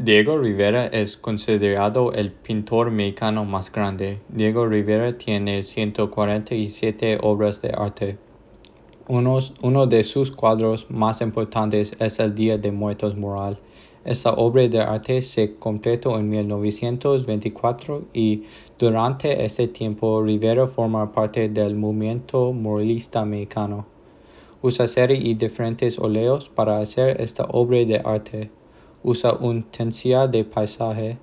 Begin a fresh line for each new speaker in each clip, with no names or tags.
Diego Rivera es considerado el pintor mexicano más grande. Diego Rivera tiene 147 obras de arte. uno de sus cuadros más importantes es El Día de Muertos Moral. Esta obra de arte se completó en 1924 y durante ese tiempo Rivera forma parte del movimiento moralista mexicano. Usa serie y diferentes oleos para hacer esta obra de arte usa un tensía de paisaje.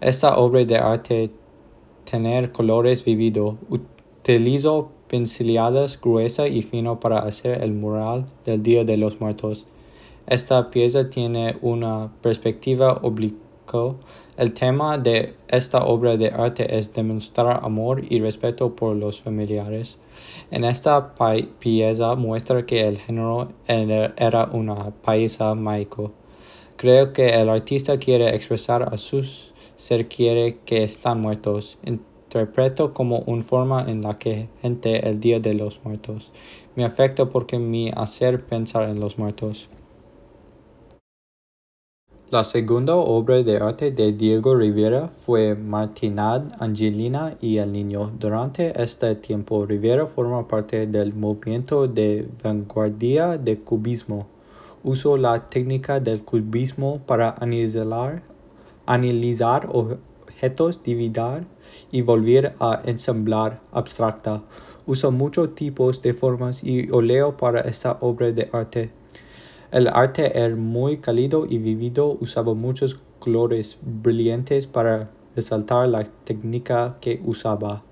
Esta obra de arte tener colores vividos. Utilizo pinceladas gruesa y fino para hacer el mural del Día de los Muertos. Esta pieza tiene una perspectiva oblicua. El tema de esta obra de arte es demostrar amor y respeto por los familiares. En esta pieza muestra que el género e-, era una paisa maico. Creo que el artista quiere expresar a sus ser quiere que están muertos. Interpreto como una forma en la que gente el Día de los Muertos. Me afecta porque me hace pensar en los muertos. La segunda obra de arte de Diego Rivera fue Martinad, Angelina y el Niño. Durante este tiempo, Rivera forma parte del movimiento de vanguardia de cubismo. Uso la técnica del cubismo para analizar, objetos, dividir y volver a ensamblar abstracta. Usa muchos tipos de formas y oleo para esta obra de arte. El arte era muy cálido y vivido, usaba muchos colores brillantes para resaltar la técnica que usaba.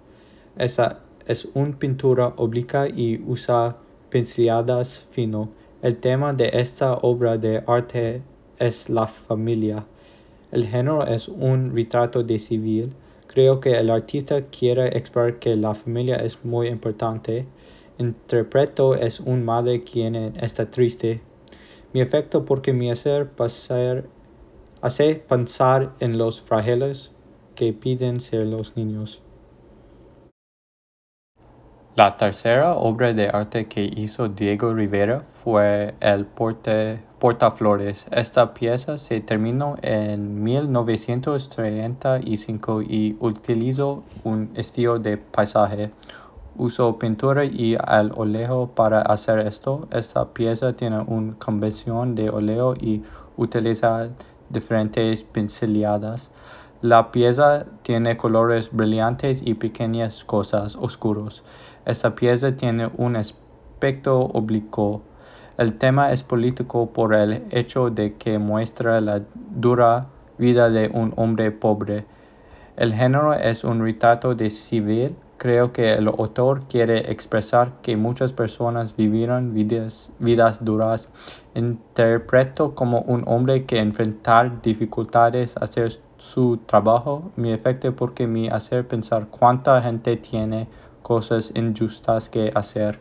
Esa es una pintura oblica y usa pinceladas fino. El tema de esta obra de arte es la familia. El género es un retrato de civil. Creo que el artista quiere expresar que la familia es muy importante. Interpreto es un madre quien está triste. Mi efecto porque me hace, pasar, hace pensar en los frágiles que piden ser los niños. La tercera obra de arte que hizo Diego Rivera fue el porte, Portaflores. Esta pieza se terminó en 1935 y utilizó un estilo de paisaje. Usó pintura y al óleo para hacer esto. Esta pieza tiene una convención de oleo y utiliza diferentes pinceladas. La pieza tiene colores brillantes y pequeñas cosas oscuros. Esa pieza tiene un aspecto oblicuo. El tema es político por el hecho de que muestra la dura vida de un hombre pobre. El género es un retrato de civil. Creo que el autor quiere expresar que muchas personas vivieron vidas, vidas duras. Interpreto como un hombre que enfrentar dificultades, hacer su trabajo me afecta porque me hace pensar cuánta gente tiene cosas injustas que hacer